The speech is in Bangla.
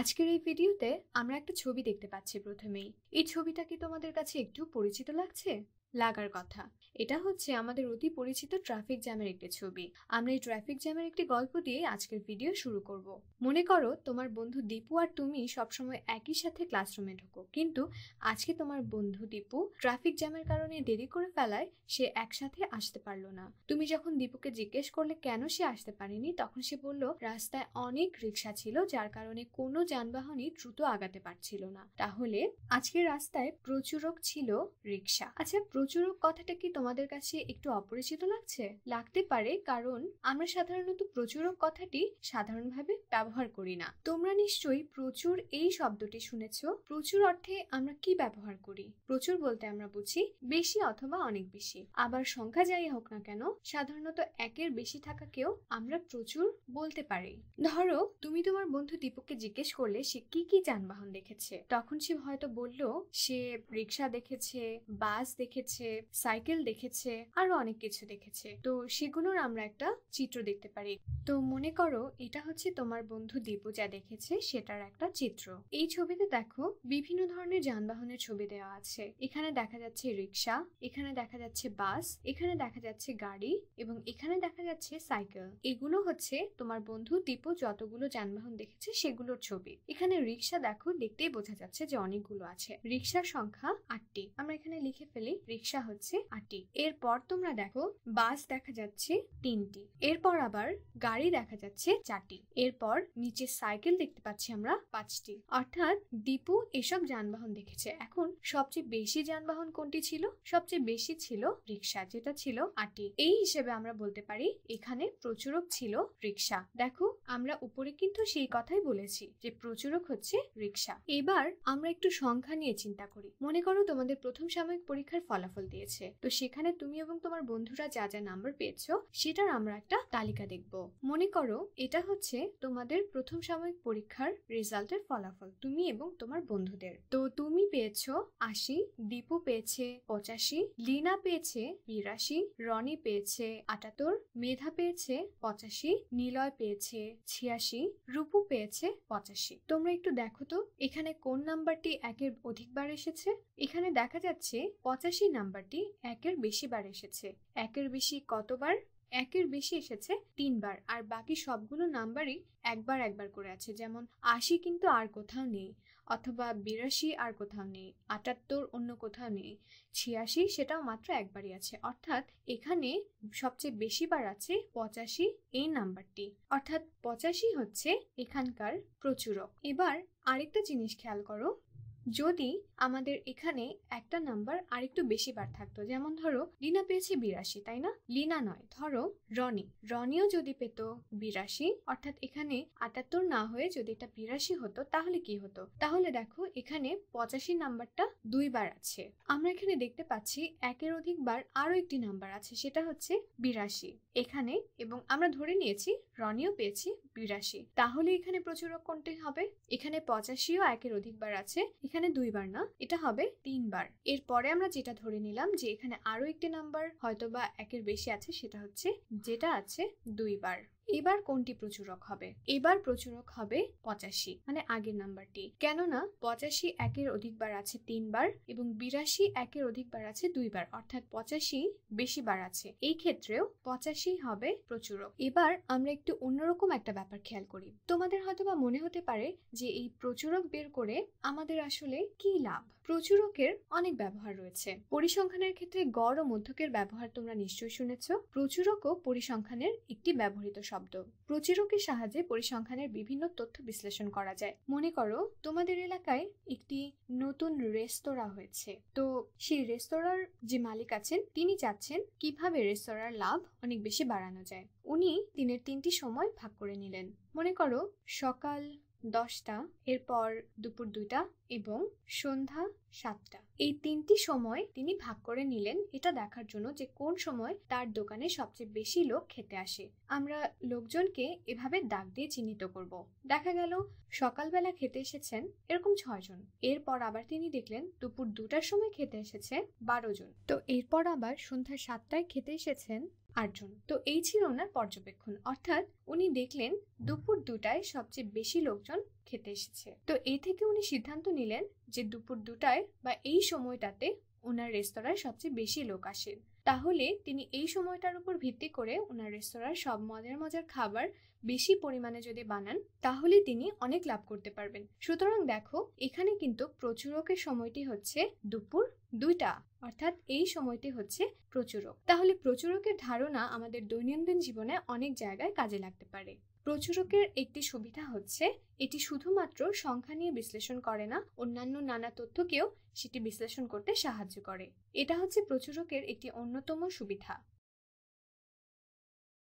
আজকের এই ভিডিওতে আমরা একটা ছবি দেখতে পাচ্ছি প্রথমেই এই ছবিটা কি তোমাদের কাছে একটু পরিচিত লাগছে লাগার কথা এটা হচ্ছে আমাদের অতি পরিচিত ট্রাফিক জ্যামের একটি ছবি আমরা এই ট্রাফিক জ্যামের একটি গল্প দিয়ে আজকের ভিডিও শুরু করব মনে করো তোমার বন্ধু দীপু আর তুমি সবসময় একই সাথে ক্লাসরুমে ঢোকো কিন্তু আজকে তোমার বন্ধু দীপু ট্রাফিক জ্যামের কারণে দেরি করে ফেলায় সে একসাথে আসতে পারলো না তুমি যখন দীপুকে জিজ্ঞেস করলে কেন সে আসতে পারেনি তখন সে বলল রাস্তায় অনেক রিক্সা ছিল যার কারণে কোনো যানবাহনই দ্রুত আগাতে পারছিল না তাহলে আজকের রাস্তায় প্রচুরক ছিল রিক্সা আচ্ছা প্রচুরক কথাটা কি তোমাদের কাছে একটু অপরিচিত লাগছে লাগতে পারে কারণ আমরা সাধারণত প্রচুরক কথাটি সাধারণভাবে ব্যবহার করি না তোমরা নিশ্চয়ই প্রচুর এই শব্দটি শুনেছ প্রচুর অর্থে আমরা কি ব্যবহার করি প্রচুর বলতে আমরা বুঝি বেশি অথবা অনেক বেশি আবার সংখ্যা যাই হোক না কেন সাধারণত একের বেশি থাকাকেও আমরা প্রচুর বলতে পারি ধরো তুমি তোমার বন্ধু দীপককে জিজ্ঞেস করলে সে কি কি যানবাহন দেখেছে তখন সে হয়তো বলল সে রিক্সা দেখেছে বাস দেখেছে দেখেছে সাইকেল দেখেছে আরো অনেক কিছু দেখেছে তো সেগুলোর আমরা একটা চিত্র দেখতে পারি তো মনে করো এটা হচ্ছে তোমার বন্ধু দীপু যা দেখেছে সেটার একটা চিত্র এই ছবিতে দেখো বিভিন্ন ধরনের যানবাহনের ছবি দেওয়া আছে এখানে দেখা যাচ্ছে রিক্সা এখানে দেখা যাচ্ছে বাস এখানে দেখা যাচ্ছে গাড়ি এবং এখানে দেখা যাচ্ছে সাইকেল এগুলো হচ্ছে তোমার বন্ধু দীপু যতগুলো যানবাহন দেখেছে সেগুলোর ছবি এখানে রিক্সা দেখো দেখতেই বোঝা যাচ্ছে যে অনেকগুলো আছে রিক্সার সংখ্যা আটটি আমরা এখানে লিখে ফেলি রিক্সা হচ্ছে আটটি এরপর তোমরা দেখো বাস দেখা যাচ্ছে তিনটি এরপর আবার গাড়ি দেখা যাচ্ছে চারটি এরপর নিচে সাইকেল দেখতে পাচ্ছি আমরা পাঁচটি অর্থাৎ দীপু এসব যানবাহন দেখেছে এখন সবচেয়ে বেশি যানবাহন কোনটি ছিল সবচেয়ে বেশি ছিল রিক্সা যেটা ছিল আটটি এই হিসেবে আমরা বলতে পারি এখানে প্রচুরক ছিল রিক্সা দেখো আমরা উপরে কিন্তু সেই কথাই বলেছি যে প্রচুরক হচ্ছে রিক্সা এবার আমরা একটু সংখ্যা নিয়ে চিন্তা করি মনে করো তোমাদের প্রথম সাময়িক পরীক্ষার ফলাফল ফলাফল দিয়েছে তো সেখানে তুমি এবং তোমার বন্ধুরা যা যা নাম্বার পেয়েছো সেটার আমরা একটা তালিকা দেখব মনে করো এটা হচ্ছে তোমাদের প্রথম সাময়িক পরীক্ষার রেজাল্টের ফলাফল তুমি এবং তোমার বন্ধুদের তো তুমি পেয়েছো আশি দীপু পেয়েছে পঁচাশি লিনা পেয়েছে বিরাশি রনি পেয়েছে আটাত্তর মেধা পেয়েছে পঁচাশি নিলয় পেয়েছে ছিয়াশি রূপু পেয়েছে পঁচাশি তোমরা একটু দেখো তো এখানে কোন নাম্বারটি একের অধিকবার এসেছে এখানে দেখা যাচ্ছে পঁচাশি নাম্বারটি একের বেশি বার এসেছে একের বেশি কতবার একের বেশি এসেছে তিনবার আর বাকি সবগুলো নাম্বারই একবার একবার করে আছে যেমন আশি কিন্তু আর কোথাও নেই অথবা বিরাশি আর কোথাও নেই আটাত্তর অন্য কোথাও নেই ছিয়াশি সেটাও মাত্র একবারই আছে অর্থাৎ এখানে সবচেয়ে বেশি বার আছে পঁচাশি এই নাম্বারটি অর্থাৎ পঁচাশি হচ্ছে এখানকার প্রচুরক এবার আরেকটা জিনিস খেয়াল করো যদি আমাদের এখানে একটা নাম্বার আরেকটু বেশি বার থাকতো যেমন ধরো লিনা পেয়েছে বিরাশি তাই না লিনা নয় ধরো রনি রনিও যদি পেত বিরাশি অর্থাৎ এখানে আটাত্তর না হয়ে যদি এটা বিরাশি হতো তাহলে কি হতো তাহলে দেখো এখানে পঁচাশি নাম্বারটা দুইবার আছে আমরা এখানে দেখতে পাচ্ছি একের অধিক বার আরো একটি নাম্বার আছে সেটা হচ্ছে বিরাশি এখানে এবং আমরা ধরে নিয়েছি রনিও পেয়েছি বিরাশি তাহলে এখানে প্রচুর কোনটি হবে এখানে পঁচাশিও একের অধিক বার আছে এখানে দুইবার না এটা হবে তিনবার এরপরে আমরা যেটা ধরে নিলাম যে এখানে আরও একটি নাম্বার হয়তো বা একের বেশি আছে সেটা হচ্ছে যেটা আছে দুইবার এবার কোনটি প্রচুরক হবে এবার প্রচুরক হবে পঁচাশি মানে আগের নাম্বারটি কেননা পঁচাশি একের অধিকবার আছে তিনবার এবং বিরাশি একের অধিকবার আছে দুইবার অর্থাৎ পঁচাশি বেশি বার আছে এই ক্ষেত্রেও পঁচাশি হবে প্রচুরক এবার আমরা একটু অন্যরকম একটা ব্যাপার খেয়াল করি তোমাদের হয়তো বা মনে হতে পারে যে এই প্রচুরক বের করে আমাদের আসলে কি লাভ প্রচুরকের অনেক ব্যবহার রয়েছে পরিসংখ্যানের ক্ষেত্রে গড় ও মধ্যকের ব্যবহার তোমরা নিশ্চয়ই শুনেছ প্রচুরকও পরিসংখ্যানের একটি ব্যবহৃত শব্দ প্রচুরকের সাহায্যে পরিসংখ্যানের বিভিন্ন তথ্য বিশ্লেষণ করা যায় মনে করো তোমাদের এলাকায় একটি নতুন রেস্তোরাঁ হয়েছে তো সেই রেস্তোরাঁর যে মালিক আছেন তিনি চাচ্ছেন কিভাবে রেস্তোরাঁর লাভ অনেক বেশি বাড়ানো যায় উনি দিনের তিনটি সময় ভাগ করে নিলেন মনে করো সকাল দশটা এরপর দুপুর দুইটা এবং সন্ধ্যা সাতটা এই তিনটি সময় তিনি ভাগ করে নিলেন এটা দেখার জন্য যে কোন সময় তার দোকানে সবচেয়ে বেশি লোক খেতে আসে আমরা লোকজনকে এভাবে দাগ দিয়ে চিহ্নিত করব দেখা গেল সকালবেলা খেতে এসেছেন এরকম জন এরপর আবার তিনি দেখলেন দুপুর দুটার সময় খেতে এসেছে বারো জন তো এরপর আবার সন্ধ্যা সাতটায় খেতে এসেছেন আটজন তো এই ছিল ওনার পর্যবেক্ষণ অর্থাৎ উনি দেখলেন দুপুর দুটায় সবচেয়ে বেশি লোকজন খেতে এসেছে তো এই থেকে উনি সিদ্ধান্ত নিলেন যে দুপুর দুটায় বা এই সময়টাতে ওনার রেস্তোরাঁয় সবচেয়ে বেশি লোক আসেন তাহলে তিনি এই সময়টার উপর ভিত্তি করে ওনার রেস্তোরাঁর সব মজার মজার খাবার বেশি পরিমাণে যদি বানান তাহলে তিনি অনেক লাভ করতে পারবেন সুতরাং দেখো এখানে কিন্তু প্রচুরকের সময়টি হচ্ছে দুপুর দুইটা অর্থাৎ এই সময়টি হচ্ছে প্রচুরক তাহলে প্রচুরকের ধারণা আমাদের দৈনন্দিন জীবনে অনেক জায়গায় কাজে লাগতে পারে প্রচুরকের একটি সুবিধা হচ্ছে এটি শুধুমাত্র সংখ্যা নিয়ে বিশ্লেষণ করে না অন্যান্য নানা তথ্যকেও সেটি বিশ্লেষণ করতে সাহায্য করে এটা হচ্ছে প্রচুরকের একটি অন্যতম সুবিধা